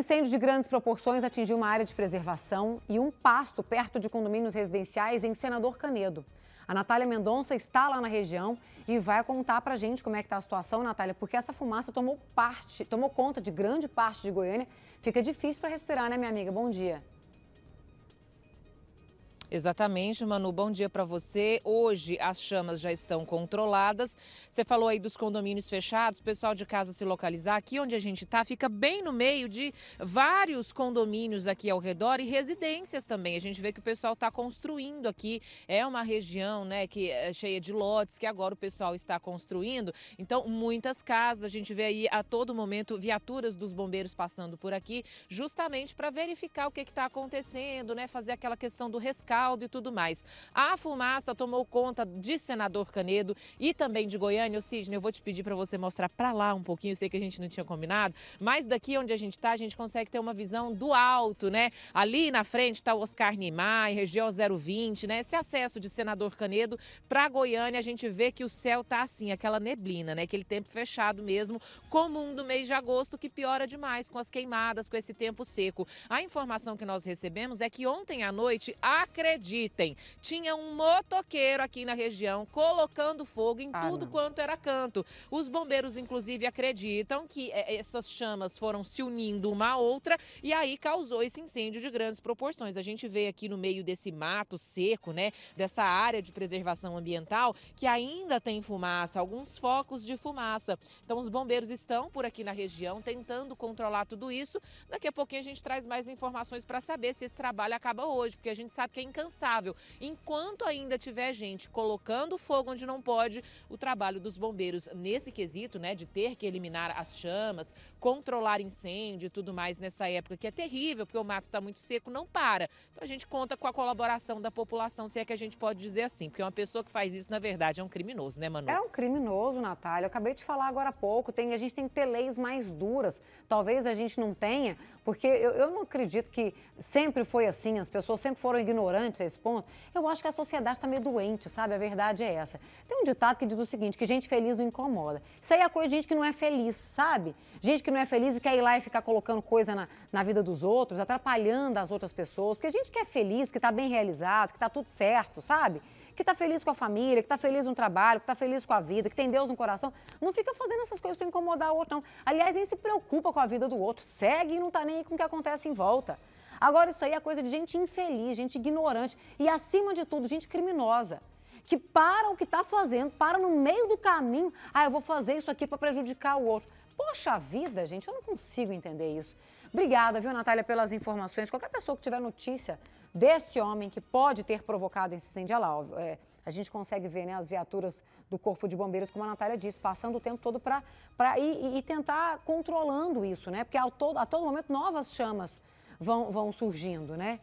incêndio de grandes proporções atingiu uma área de preservação e um pasto perto de condomínios residenciais em Senador Canedo. A Natália Mendonça está lá na região e vai contar pra gente como é que tá a situação, Natália, porque essa fumaça tomou parte, tomou conta de grande parte de Goiânia. Fica difícil para respirar, né, minha amiga? Bom dia. Exatamente, Manu. Bom dia para você. Hoje as chamas já estão controladas. Você falou aí dos condomínios fechados, pessoal de casa se localizar. Aqui onde a gente está, fica bem no meio de vários condomínios aqui ao redor e residências também. A gente vê que o pessoal está construindo aqui. É uma região né, que é cheia de lotes que agora o pessoal está construindo. Então, muitas casas. A gente vê aí a todo momento viaturas dos bombeiros passando por aqui, justamente para verificar o que está acontecendo, né? Fazer aquela questão do rescate caldo e tudo mais. A fumaça tomou conta de Senador Canedo e também de Goiânia. O Sidney, eu vou te pedir para você mostrar para lá um pouquinho, eu sei que a gente não tinha combinado, mas daqui onde a gente está, a gente consegue ter uma visão do alto, né? Ali na frente está o Oscar Niemeyer, região 020, né? Esse acesso de Senador Canedo para Goiânia, a gente vê que o céu tá assim, aquela neblina, né? Aquele tempo fechado mesmo, comum do mês de agosto, que piora demais com as queimadas, com esse tempo seco. A informação que nós recebemos é que ontem à noite acreditou acreditem, tinha um motoqueiro aqui na região colocando fogo em ah, tudo não. quanto era canto. Os bombeiros, inclusive, acreditam que eh, essas chamas foram se unindo uma a outra e aí causou esse incêndio de grandes proporções. A gente vê aqui no meio desse mato seco, né, dessa área de preservação ambiental, que ainda tem fumaça, alguns focos de fumaça. Então, os bombeiros estão por aqui na região tentando controlar tudo isso. Daqui a pouquinho a gente traz mais informações para saber se esse trabalho acaba hoje, porque a gente sabe que é incansável. Enquanto ainda tiver gente colocando fogo onde não pode, o trabalho dos bombeiros nesse quesito, né, de ter que eliminar as chamas, controlar incêndio e tudo mais nessa época que é terrível, porque o mato está muito seco, não para. Então a gente conta com a colaboração da população, se é que a gente pode dizer assim, porque uma pessoa que faz isso, na verdade, é um criminoso, né, Manu? É um criminoso, Natália. Eu acabei de falar agora há pouco, tem, a gente tem que ter leis mais duras. Talvez a gente não tenha, porque eu, eu não acredito que sempre foi assim, as pessoas sempre foram ignorantes a esse ponto, eu acho que a sociedade está meio doente, sabe? A verdade é essa. Tem um ditado que diz o seguinte, que gente feliz não incomoda. Isso aí é coisa de gente que não é feliz, sabe? Gente que não é feliz e quer ir lá e ficar colocando coisa na, na vida dos outros, atrapalhando as outras pessoas. Porque gente que é feliz, que está bem realizado, que está tudo certo, sabe? que está feliz com a família, que está feliz no trabalho, que está feliz com a vida, que tem Deus no coração, não fica fazendo essas coisas para incomodar o outro, não. Aliás, nem se preocupa com a vida do outro, segue e não está nem com o que acontece em volta. Agora, isso aí é coisa de gente infeliz, gente ignorante e, acima de tudo, gente criminosa que para o que está fazendo, para no meio do caminho. Ah, eu vou fazer isso aqui para prejudicar o outro. Poxa vida, gente, eu não consigo entender isso. Obrigada, viu, Natália, pelas informações. Qualquer pessoa que tiver notícia desse homem que pode ter provocado esse incêndio, olha lá, é, a gente consegue ver né, as viaturas do Corpo de Bombeiros, como a Natália disse, passando o tempo todo para ir e, tentar controlando isso, né? Porque ao todo, a todo momento novas chamas vão, vão surgindo, né?